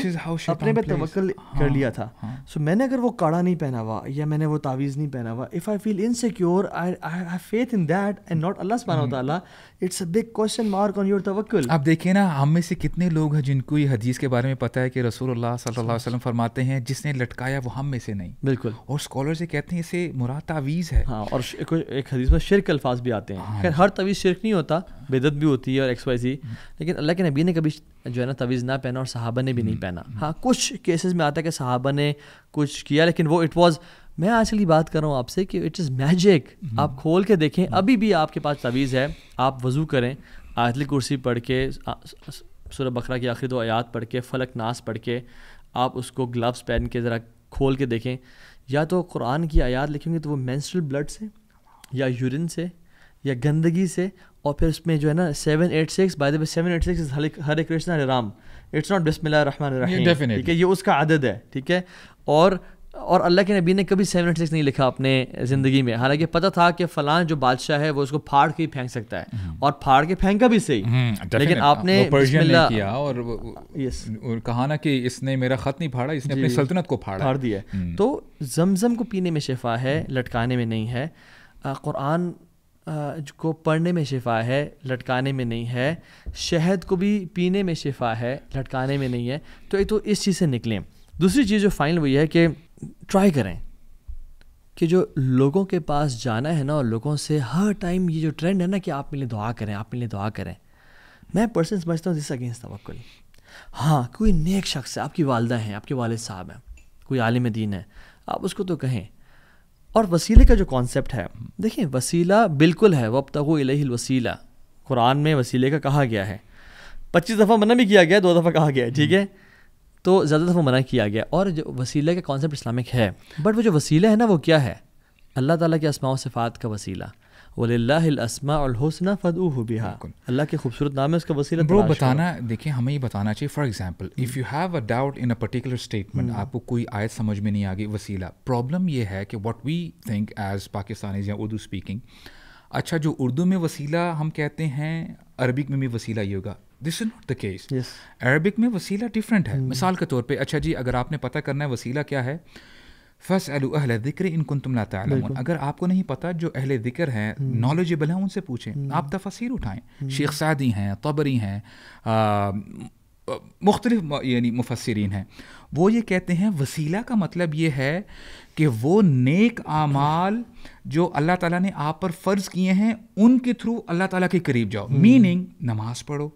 अपने पे तवक्ल कर लिया हाँ, था सो हाँ। so, मैंने अगर वो काड़ा नहीं पहना हुआ या मैंने वो तावीज़ नहीं पहना हुआ if I feel insecure I I faith in that and not अल्लाह सुब्हानहू व तआला it's a big question mark on your तवक्ल आप देखिए ना हम में से कितने लोग हैं जिनको ये हदीस के बारे में पता है कि अल्लाह सल्लल्लाहु अलैहि वसल्लम फरमाते हैं जिसने लटकाया वो हम में से नहीं बिल्कुल और स्कॉलर से कहते हैं इसे मुराद तावीज़ है हाँ और एक हदीस में शिरक अल्फाज भी आते हैं हाँ खैर हर तवीज़ शिरक नहीं होता बेदत भी होती है और एक्स वाई जी लेकिन अल्लाह के नबी ने कभी जो है ना तवीज़ ना पहना और साहबा ने भी नहीं हम्म, पहना हम्म। हाँ कुछ केसेस में आता है कि साहबा ने कुछ किया लेकिन वो इट वॉज मैं आजकल ये बात कर रहा हूँ आपसे कि इट इज़ मैजिक आप खोल के देखें हम्म। अभी भी आपके पास तवीज़ है आप वज़ू करें आयतली कुर्सी पढ़ के सूरह बकरा की आखिरी दो आयात पढ़ के फलक नास पढ़ के आप उसको ग्लव्स पहन के ज़रा खोल के देखें या तो कुरान की आयात लिखेंगे तो वो मैंस्ट्रल ब्लड से या यूरिन से या गंदगी से और फिर उसमें जो है ना seven eight six by seven eight six Hare Krishna Hare Ram it's not बिस्मिल्लाह रहमान रहीम ठीक है ये उसका आदत है ठीक है और और अल्लाह के नबी ने कभी सेवन एट सिक्स नहीं लिखा अपने ज़िंदगी में हालांकि पता था कि फ़लाँ जो बादशाह है वो उसको फाड़ के ही फेंक सकता है हम्म। और फाड़ के फेंका भी सही हम्म, लेकिन हाँ, आपने किया और यस कहा ना कि इसने मेरा ख़त नहीं फाड़ा इसने अपनी सल्तनत को फाड़ा फाड़ दिया हम्म। तो जमजम को पीने में शिफा है लटकाने में नहीं है कुरान को पढ़ने में शिफा है लटकाने में नहीं है शहद को भी पीने में शिफा है लटकाने में नहीं है तो एक तो इस चीज़ से निकलें दूसरी चीज़ जो फाइनल वही है कि ट्राई करें कि जो लोगों के पास जाना है ना और लोगों से हर टाइम ये जो ट्रेंड है ना कि आप मेरे लिए दुआ करें आप मेरे लिए दुआ करें मैं पर्सन समझता हूँ जिस अगेंस्ट कोई हाँ कोई नेक शख्स है आपकी वालदा हैं आपके वालद साहब हैं कोई आलिम दीन है आप उसको तो कहें और वसीले का जो कॉन्सेप्ट है देखिए वसीला बिल्कुल है वब तक वसीला कुरान में वसीले का कहा गया है पच्चीस दफ़ा मना भी किया गया दो दफ़ा कहा गया है ठीक है तो ज़्यादा दफ़ा मना किया गया और जो वसीले का कॉन्सेप्ट इस्लामिक है बट वो जो वसीला है ना वो क्या है अल्लाह ताला के असमाओ सिफ़ात का वसीला वल्लासमासना फ़दूह बिहा अल्लाह के खूबसूरत नाम है उसका वसीला ब्रो बताना देखिए हमें ये बताना चाहिए for example if you have a doubt in a particular statement आपको कोई आयत समझ में नहीं आ गई वसीला प्रॉब्लम ये है कि what we think as Pakistani या उर्दू स्पीकिंग अच्छा जो उर्दू में वसीला हम कहते हैं अरबिक में भी वसीला ये होगा this is not the case Arabic में वसीला डिफरेंट है हम्म। मिसाल के तौर पर अच्छा जी अगर आपने पता करना है वसीला क्या है फस अलू अहल जिक्र इन कुंतुम ला तालमून अगर आपको नहीं पता जो अहल जिक्र हैं नॉलेजेबल हम्म। हैं उनसे पूछें हम्म। आप तफसर उठाएं हम्म। शेख सादी हैं तबरी हैं मुख्तलिफ यानी मुफसरीन हैं वो ये कहते हैं वसीला का मतलब ये है कि वो नेक आमाल जो अल्लाह ताला ने आप पर फ़र्ज़ किए हैं उनके थ्रू अल्लाह ताला के करीब जाओ मीनिंग नमाज पढ़ो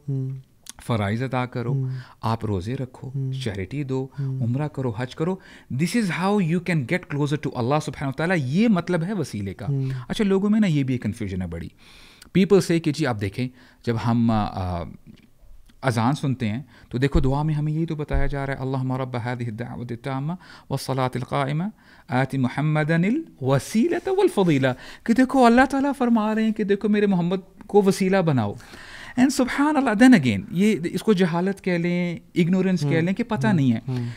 फ़राइज अदा करो हम्म। आप रोज़े रखो चैरिटी हम्म। दो हम्म। उम्र करो हज करो this is how you can get closer to अल्लाह सुबहान तला ये मतलब है वसीले का अच्छा लोगों में ना ये भी एक कन्फ्यूजन है बड़ी पीपल से कि जी आप देखें जब हम अजान सुनते हैं तो देखो दुआ में हमें यही तो बताया जा रहा है अल्लाह रबादावतम वसलातम आति महमदनिल वसीला वलफ़ीला कि देखो अल्लाह ताला फरमा रहे हैं कि देखो मेरे मोहम्मद को वसीला बनाओ एंड सुबहान अल्लाह देन अगेन ये इसको जहालत कह लें इग्नोरेंस कह हम्म, लें कि पता हम्म, नहीं है हम्म।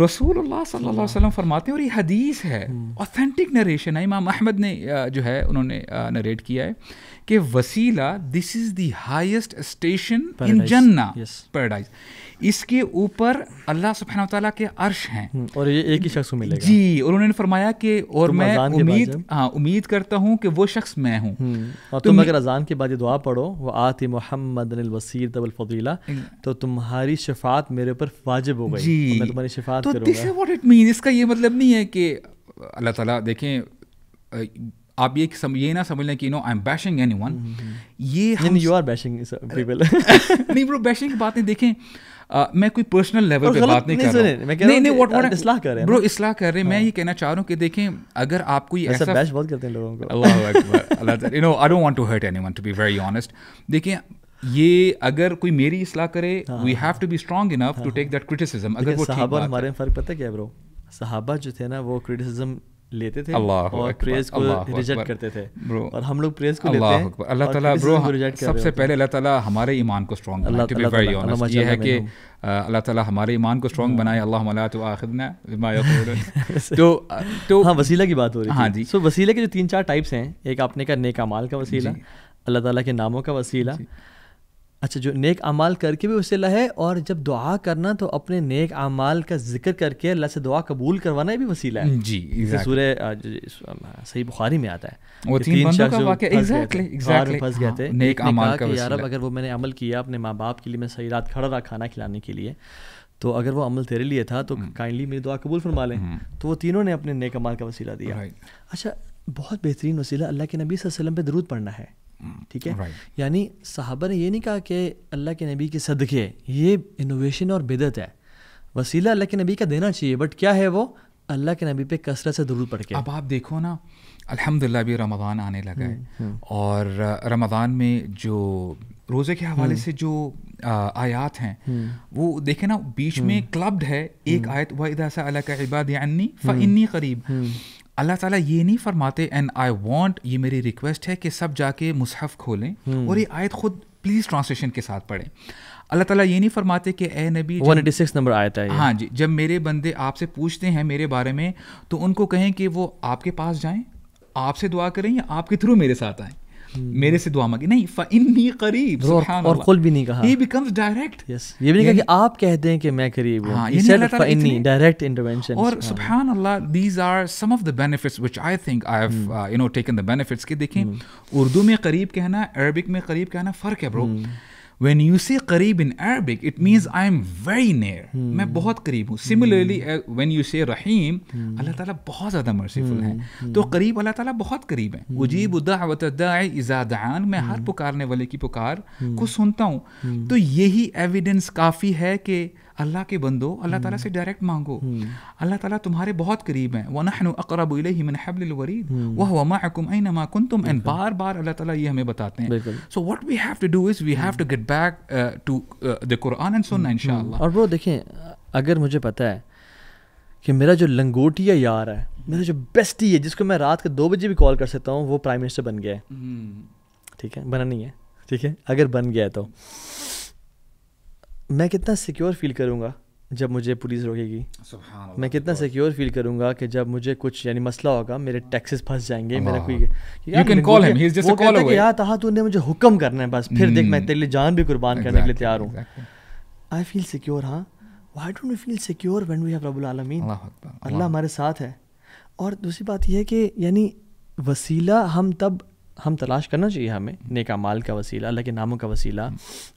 रसूल सल्लल्लाहु अलैहि वसल्लम फरमाते हैं और ये हदीस है ऑथेंटिक नरेशन है इमाम अहमद ने जो है उन्होंने नरेट किया है कि वसीला this is the highest station in जन्ना पैराडाइज इसके ऊपर अल्लाह सुबहान तला के अर्श हैं हम्म, और ये एक ही शख्स मिलेगा जी और उन्होंने फरमाया कि और मैं उम्मीद हाँ उम्मीद करता हूँ कि वो शख्स मैं हूँ हम्म, और तुम तुम अगर अजान के बाद ये दुआ पढ़ो वो आती मोहम्मद वसीर तबलफीला तो तुम्हारी शफात मेरे ऊपर वाजिब हो गई जी मैं तुम्हारी शफात तो this is what it mean इसका ये मतलब नहीं है कि अल्लाह ताला देखें आप ये सम, ये ना समझ लें कि no I am bashing anyone ये यू आर बैशिंग पीपल नहीं ब्रो बैशिंग की बात नहीं देखें Uh, मैं कोई पर्सनल लेवल पे बात नहीं, नहीं कर रहा हूँ नहीं नहीं व्हाट व्हाट इस्लाह कर रहे हैं ब्रो इस्लाह कर रहे हैं मैं हाँ। ये कहना चाह रहा हूँ कि देखें अगर आप कोई ऐसा बैश बहुत करते हैं लोगों को अल्लाह अकबर you know I don't want to hurt anyone to be very honest देखें ये अगर कोई मेरी इस्लाह करे we have to be strong enough to take that criticism अगर वो सहाबा हमारे फर्क पता है क्या ब्रो सहाबा जो थे ना वो क्रिटिसिज्म लेते थे अल्लाह और प्रेज को रिजेक्ट करते थे ब्रो और हम लोग प्रेज को अल्लाह लेते हैं अल्लाह ताला ब्रो सबसे पहले अल्लाह ताला हमारे ईमान को स्ट्रांग बनाए टू बी वेरी ऑनेस्ट ये है कि अल्लाह ताला हमारे ईमान को स्ट्रांग हाँ। बनाए अल्लाह मला तो बिमा ना तो तो हां वसीला की बात हो रही है हाँ सो वसीले के जो तीन चार टाइप्स हैं एक आपने का नेक अमल का वसीला अल्लाह ताला के नामों का वसीला अच्छा जो नेक अमाल करके भी उसे है और जब दुआ करना तो अपने नेक अमाल का जिक्र करके अल्लाह से दुआ कबूल करवाना भी वसीला है जी सूर्य सही बुखारी में आता है वो तीन शख्स exactly, exactly, फंस गए हाँ, थे नेक अमाल का यार अगर वो मैंने अमल किया अपने माँ बाप के लिए मैं सही रात खड़ा रहा खाना खिलाने के लिए तो अगर वो अमल तेरे लिए था तो हम्म। काइंडली मेरी दुआ कबूल फरमा लें हम्म। तो वो तीनों ने अपने नेक अमाल का वसीला दिया अच्छा बहुत बेहतरीन वसीला अल्लाह के नबी वसलम पे दरूद पढ़ना है ठीक है right. यानी साहबा ने ये नहीं कहा कि अल्लाह के नबी के सदक़े ये इनोवेशन और बिदत है वसीला अल्लाह के नबी का देना चाहिए बट क्या है वो अल्लाह के नबी पे कसरत से जरूर पड़ के अब आप देखो ना अल्हम्दुलिल्लाह भी रमज़ान आने लगा है हम्म, हम्म। और रमज़ान में जो रोज़े के हवाले हम्म। से जो आयात हैं वो देखे ना बीच में क्लब्ड है एक आयत वह सा अला का इबाद अन्नी फ़ इन्नी करीब अल्लाह ताला ये नहीं फरमाते एंड आई वांट ये मेरी रिक्वेस्ट है कि सब जाके मुसहफ़ खोलें हम्म। और ये आयत खुद प्लीज़ ट्रांसलेशन के साथ पढ़ें अल्लाह ताला ये नहीं फरमाते कि ए नबी वन एटी सिक्स नंबर आयत है हाँ जी जब मेरे बंदे आपसे पूछते हैं मेरे बारे में तो उनको कहें कि वो आपके पास जाएं आपसे दुआ करें या आपके थ्रू मेरे साथ आएँ मेरे से दुआ मांगी नहीं इन्नी करीब और खुल भी नहीं कहा ही बिकम्स डायरेक्ट यस ये भी नहीं कहा कि आप कहते हैं कि मैं करीब हूं ही सेड फइन्नी डायरेक्ट इंटरवेंशन और हाँ। सुभान अल्लाह these are some of the benefits which I think I have you know taken the benefits के देखें hmm. उर्दू में करीब कहना अरबिक में करीब कहना फर्क है bro when you say qareeb in Arabic, it means I am very near. Hmm. मैं बहुत करीब हूँ similarly hmm. uh, when you say रहीम अल्लाह ताला बहुत ज़्यादा मर्सीफुल hmm. है hmm. तो करीब अल्लाह ताला बहुत करीब है उजीब इजादान मैं हर पुकारने वाले की पुकार को सुनता हूँ तो यही एविडेंस काफ़ी है कि अल्लाह के बंदो अल्लाह ताला से डायरेक्ट हम्म। मांगो हम्म। अल्लाह ताला तुम्हारे बहुत करीब हैं नहनु अकरब इलैहि मिन हब्लिल वरीद व हुवा माअकुम ऐनमा कुंतुम एंड बार बार अल्लाह ताला ये हमें बताते हैं so what we have to do is we have to get back to the Quran and सुन्ना इंशाल्लाह और वो देखें अगर मुझे पता है कि मेरा जो लंगोटिया यार है मेरा जो बेस्टी है जिसको मैं रात के दो बजे भी कॉल कर सकता हूँ वो प्राइम मिनिस्टर बन गया है हम्म। ठीक है बना नहीं है ठीक है अगर बन गया तो मैं कितना सिक्योर फील करूँगा जब मुझे पुलिस रोकेगी मैं कितना सिक्योर फील करूंगा कि जब मुझे कुछ यानी मसला होगा मेरे टैक्सेस फंस जाएंगे मेरा कोई you can call him he is just a call away यार तहा तूने तो मुझे हुक्म करना है बस फिर hmm. देख मैं तेरे लिए जान भी कुर्बान exactly, करने के लिए तैयार हूं आई फील सिक्योर हां why don't we feel secure when we have रब्बुल आलमीन अल्लाह हमारे साथ है और दूसरी बात यह है कि यानी वसीला हम तब हम तलाश करना चाहिए हमें नेक माल का वसीला अल्लाह के नामों का वसीला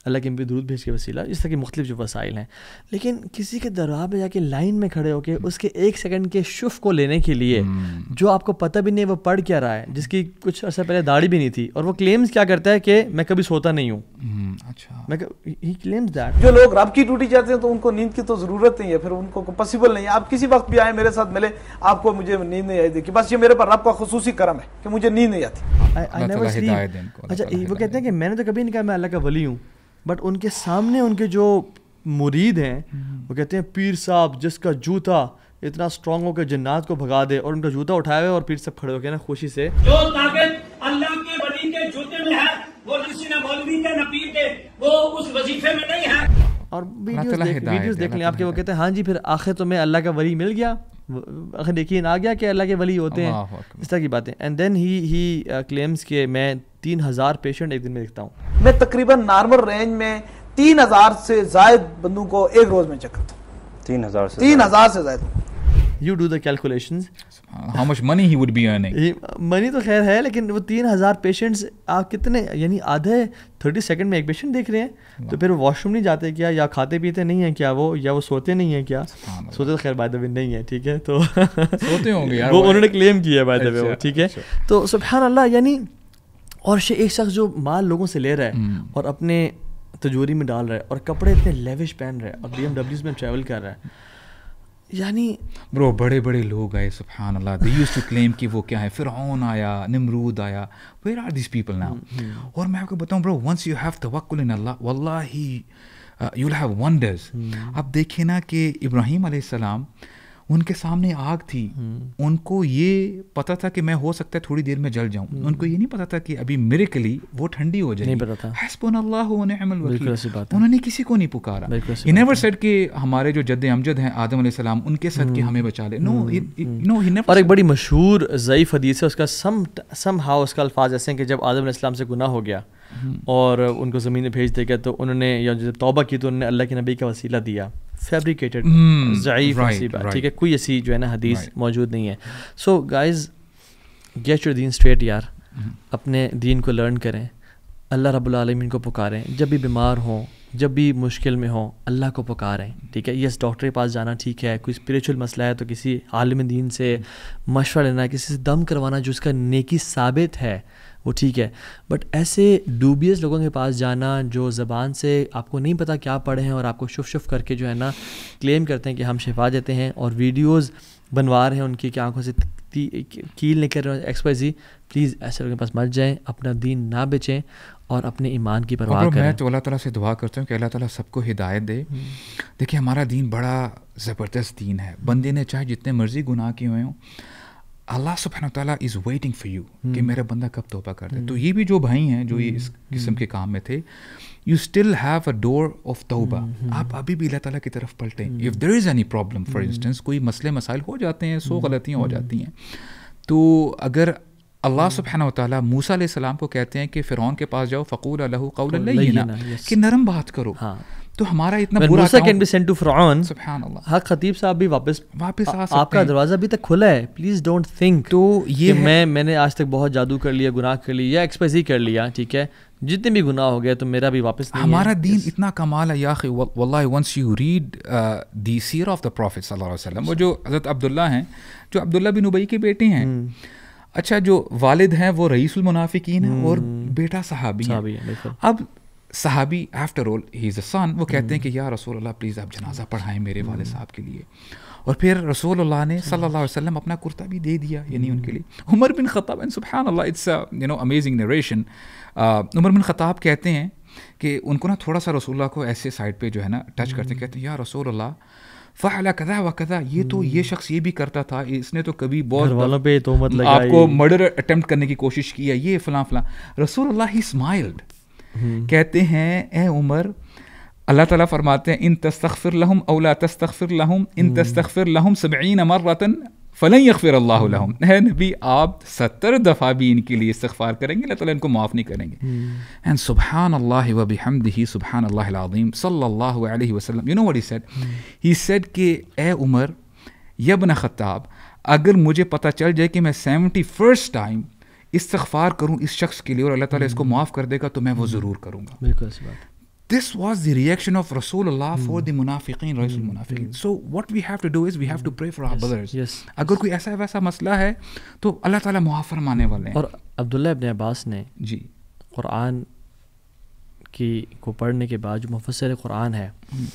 अल्लाह के भी दूध भेज के वसीला इस तरह के मुख्तलिफ जो वसाइल हैं लेकिन किसी के दरबार में जाके लाइन में खड़े होकर उसके एक सेकंड के शुफ को लेने के लिए हम्म। जो आपको पता भी नहीं वो पढ़ क्या रहा है जिसकी कुछ अर्सा पहले दाढ़ी भी नहीं थी और वो क्लेम्स क्या करता है कि मैं कभी सोता नहीं हूँ हम्म, अच्छा मैं जो लोग रब की टूटी जाते हैं तो उनको नींद की तो ज़रूरत नहीं है फिर उनको पॉसिबल नहीं है आप किसी वक्त भी आए मेरे साथ मिले आपको मुझे नींद नहीं आई देखी बस ये मेरे पर रब का खसूसी करम है कि मुझे नींद नहीं आती अच्छा वो कहते हैं कि मैंने तो कभी नहीं कहा मैं अल्लाह का वली हूँ बट उनके सामने उनके जो मुरीद हैं हम्म। वो कहते हैं पीर साहब जिसका जूता इतना स्ट्रांग हो कि जन्नात को भगा दे और उनका जूता उठाए और पीर सब खड़े हो गए ना खुशी से जो ताकत अल्लाह के वली के जूते में है वो किसी न मौलवी के न पीर के वो उस वजीफे में नहीं है और वीडियोस देख वीडियोस देख लें आपके वो कहते हैं हाँ जी फिर आखिर तो मैं अल्लाह का वली मिल गया आखिर देखिए ना गया कि अल्लाह के वली होते हैं इस तरह की बातें and then he he claims के मैं तीन हज़ार पेशेंट एक दिन में देखता हूँ मैं तकरीबन नॉर्मल रेंज में तीन हज़ार से जायद बंदों को एक रोज़ में चेक करता हूँ तीन हज़ार से तीन हज़ार से जायद you do the calculation how much money he would be earning money तो खैर है लेकिन वो तीन हज़ार पेशेंट्स आप कितने यानी आधे थर्टी सेकेंड में एक पेशेंट देख रहे हैं तो फिर वॉशरूम नहीं जाते क्या या खाते पीते नहीं है क्या वो या वो सोते नहीं है क्या सोते तो खैर बाय द नहीं है ठीक है तो सोते होंगे यार वो उन्होंने क्लेम किया है बाय अच्छा, द ठीक है अच्छा। तो सुबह अल्लाह यानी और एक शख्स जो माल लोगों से ले रहा है हम्म। और अपने तजोरी में डाल रहा है और कपड़े इतने लेविश पहन रहे हैं और बी में ट्रैवल कर रहा है यानी ब्रो बड़े बड़े लोग आए सुबहान अल्लाह दे यूज टू क्लेम कि वो क्या है फिर ऑन आया निमरूद आया where are this people now और मैं आपको बताऊं ब्रो वंस यू हैव तवक्कुल इन अल्लाह वल्लाही यू विल हैव वंडर्स आप देखिए ना कि इब्राहिम सलाम उनके सामने आग थी हम्म। उनको ये पता था कि मैं हो सकता है थोड़ी देर में जल जाऊं हम्म। उनको ये नहीं पता था कि अभी मेरे के लिए वो ठंडी हो जाए उन्होंने किसी को नहीं पुकारा नेवर सेड कि हमारे जो जद अमजद हैं आदम सलाम उनके सद के हम्म। हमें बचा ले नो नो और एक बड़ी मशहूर जयफ हदीस है उसका सम सम हाउ उसका अल्फाज ऐसे हैं कि जब आदम सलाम से गुना हो गया हम्म। और उनको ज़मीन भेज देगा तो उन्होंने या जब तोबा की तो उन्होंने अल्लाह के नबी का वसीला दिया हम्म। फैब्रिकेटेड ठीक है कोई ऐसी जो है ना हदीस मौजूद नहीं है सो गाइज गेट योर दीन स्ट्रेट यार हम्म। अपने दीन को लर्न करें अल्लाह रबालमीन को पुकारें जब भी बीमार हों जब भी मुश्किल में हों अल्लाह को पुकारें ठीक है यस डॉक्टर के पास जाना ठीक है कोई स्पिरिचुअल मसला है तो किसी आलम दीन से मशवरा लेना किसी से दम करवाना जो उसका नेकी साबित है वो ठीक है बट ऐसे डूबियस लोगों के पास जाना जो ज़बान से आपको नहीं पता क्या पढ़े हैं और आपको शुफ शुफ करके जो है ना क्लेम करते हैं कि हम शिफा देते हैं और वीडियोज़ बनवा रहे हैं उनकी कि आंखों से कील नहीं कर रहे हैं एक्सपाई जी प्लीज़ ऐसे लोगों के पास मत जाएँ अपना दीन ना बेचें और अपने ईमान की परवाह करें मैं तो अल्लाह ताला से दुआ करता हूँ कि अल्लाह ताला सबको हिदायत दे हम्म। देखिए हमारा दीन बड़ा ज़बरदस्त दीन है बंदे ने चाहे जितने मर्ज़ी गुनाह किए हुए हों अल्लाह सुबहान तला इज़ वेटिंग फॉर यू कि हम्म। मेरा बंदा कब तोबा कर दे तो हम्म। ये भी जो भाई हैं जो ये इस हम्म। किस्म के काम में थे you still have a door of तोबा आप अभी भी अल्लाह तला की तरफ पलटें if there is any problem for instance कोई मसले मसाइल हो जाते हैं सो गलतियाँ हो जाती हैं तो अगर अल्लाह सुबहन तला मूसा सलाम को कहते हैं कि फ़िरौन के पास जाओ फ़कूल अलहू कौल कि नरम बात करो हाँ तो हमारा इतना बुरा कैन बी सेंट टू फ्रॉन सुभान अल्लाह हाँ खतीब साहब भी वापस वापस आ, आ सकते आपका दरवाज़ा अभी तक खुला है प्लीज़ डोंट थिंक तो ये मैं मैंने आज तक बहुत जादू कर लिया गुनाह कर लिया एक्सप्रेस ही कर लिया ठीक है जितने भी गुनाह हो गए तो मेरा भी वापस नहीं हमारा दीन इतना कमाल है याखी वल्लाह वंस यू रीड द सीर ऑफ द प्रॉफिट सल्लल्लाहु अलैहि वसल्लम वो जो हज़रत अब्दुल्लाह हैं जो अब्दुल्लाह बिन उबई के बेटे हैं हम्म। अच्छा जो वालिद हैं वो रईसुल मुनाफिकीन हैं और हम्म। बेटा सहाबी हैं अब सहाबी after all he is a son वो कहते हैं हम्म। कि या रसूल अल्लाह प्लीज़ आप जनाजा हम्म। पढ़ाएं मेरे हम्म। वाले साहब के लिए और फिर रसूल अल्लाह ने सल्लल्लाहु अलैहि वसल्लम अपना कुर्ता भी दे दिया यानी उनके लिए उमर बिन खताब एंड सुबहान Allah it's you know amazing narration Umar bin Khattab कहते हैं कि उनको ना थोड़ा सा रसूल्ला को ऐसे साइड पर जो है ना टच करते कहते हैं या रसूल अल्लाह फ़ाला कदा व कदा ये तो ये शख्स ये भी करता था इसने तो कभी बहुत वालों पे तो मतलब आपको मर्डर अटेम्प्ट करने की कोशिश की है ये फ़लाँ फ़लाँ रसूल अल्लाह ही स्माइल्ड हम्म। कहते हैं ए उमर अल्लाह ताला फरमाते हैं इन तस्तफ़िर लहम अवला तस्तफ़िर लहम इन हम्म। तस्तफ़िर लहम सबीन अमर रतन फ़लई यकफ़िर अल्लाम है हम्म। नबी आप सत्तर दफ़ा भी इनके लिए इस्तफ़ार करेंगे अल्लाह ताला इनको माफ़ नहीं करेंगे एंड सुबहान अल्लाह वबी हमदही सुबहान अल्लाम सल्ला वसलम you know what he said he said के ए उमर यबन ख़ताब अगर मुझे पता चल जाए कि मैं सेवेंटी फर्स्ट टाइम इस्तफार करूँ इस शख्स के लिए और अल्लाह ताला इसको हम्म। माफ़ कर देगा तो मैं वो ज़रूर करूँगा this was the reaction of रसूल अल्लाह फॉर द मुनाफिकीन रसूल मुनाफिकीन so what we have to do is we have to pray for our brothers अगर कोई ऐसा वैसा मसला है तो अल्लाह ताला मुआफ़ फरमाने वाले हैं और अब्दुल्ला इब्न अब्बास ने जी कुरान की को पढ़ने के बाद जो मुफसर कुरान है हम्म।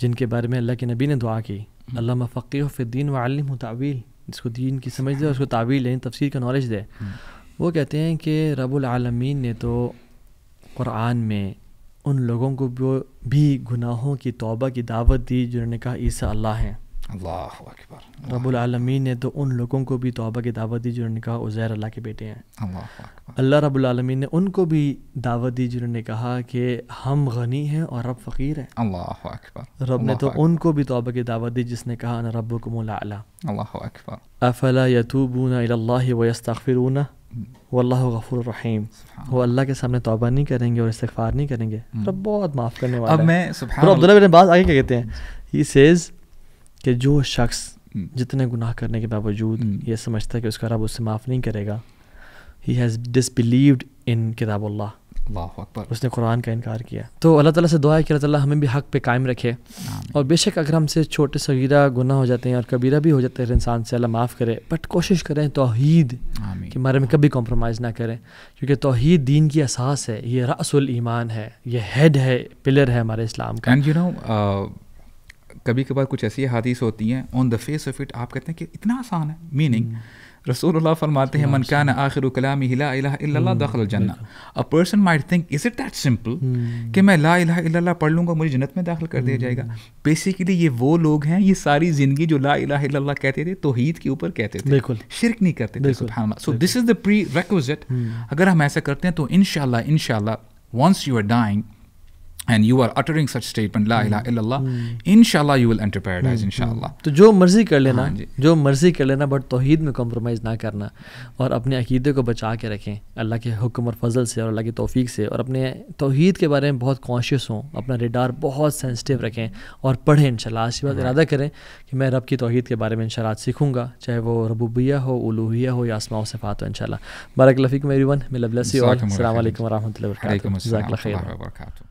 जिनके बारे में अल्लाह के नबी ने दुआ की हम्म। अल्लाह फ़कीफ़िद्दीन वालम तावील जिसको दीन की समझ दे उसको तावील लें तफसीर का नॉलेज दे वो कहते हैं कि रब्बुल आलमीन ने तो कुरान में उन लोगों को भी गुनाहों की तोबा की दावत दी जिन्होंने कहा ईसा अल्लाह है अल्लाह अकबर रब्बुल आलमीन ने तो उन लोगों को भी तोबा की दावत दी जिन्होंने कहा उज़ैर अल्लाह के बेटे हैं अल्लाह रब्बुल आलमीन ने उनको भी दावत दी जिन्होंने कहा कि हम गनी हैं और रब फ़कीर हैं अल्लाह अकबर रब ने तो उनको भी तोबा की दावत दी जिसने कहा न रब को मोला अफ़ला यतूबूना वस्तफ़िरूना वल्लाह गफूर रहीम वो अल्लाह के सामने तौबा नहीं करेंगे और इस्तफार नहीं करेंगे तो बहुत माफ़ करने वाला अब मैं अब्दुल्ला बिन बाज आगे क्या कहते हैं ही हम्म। सेज कि जो शख्स हम्म। जितने गुनाह करने के बावजूद ये समझता है कि उसका रब उससे माफ़ नहीं करेगा ही हैज़ डिसबिलीव्ड इन किताब उसने कुरान का इनकार किया तो अल्लाह ताला से दुआ है कि अल्लाह ताला हमें भी हक पे कायम रखे और बेशक अगर हमसे छोटे सगीरा गुना हो जाते हैं और कबीरा भी हो जाते हैं इंसान से अल्लाह माफ़ करे बट कोशिश करें तोहद के बारे में कभी कॉम्प्रोमाइज़ ना करें क्योंकि तोहद दीन की असास है ये रसुल ईमान है ये हेड है पिलर है हमारे इस्लाम का एंड यू नो कभी कभार कुछ ऐसी हादिस होती हैं on the face of it आप कहते हैं कि इतना आसान है मीनिंग हम्म। hmm. रसूल फरमाते हैं मन क्या आखिर कलाम a person might think is it that simple कि मैं ला इला पढ़ लूँगा मुझे जन्नत में दाखिल कर दिया जाएगा बेसिकली ये वो लोग हैं ये सारी ज़िंदगी जो ला इला कहते थे तोहहीद के ऊपर कहते थे बिल्कुल शिरक नहीं करते थे so this is the prerequisite अगर हम ऐसा करते हैं तो इन शाला इन शाला once you are dying and you are uttering such statement ला इला इल्लल्लाह इनशाला यू विल एंटर पैराडाइज इनशाला तो जो मर्जी कर लेना हाँ जो मर्जी कर लेना बट तोहहीद में कॉम्प्रोमाइज़ ना करना और अपने अकीदे को बचा के रखें अल्लाह के हुक्म और फजल से और अल्लाह की तोफ़ी से और अपने तोहहीद के बारे में बहुत कॉन्शियस हों अपना रिडार बहुत सेंसिटिव रखें और पढ़ें इनशाला आज के बाद हाँ। इरादा करें कि मैं रब की तोहहीद के बारे में इनशाला सीखूँगा चाहे वो रबूबिया हो उलूहिया हो या आसमाओ फ़ात हो इनशाला बारक लफ़ीक मेरी वन मिल और अल्लाम वरहमल वर्का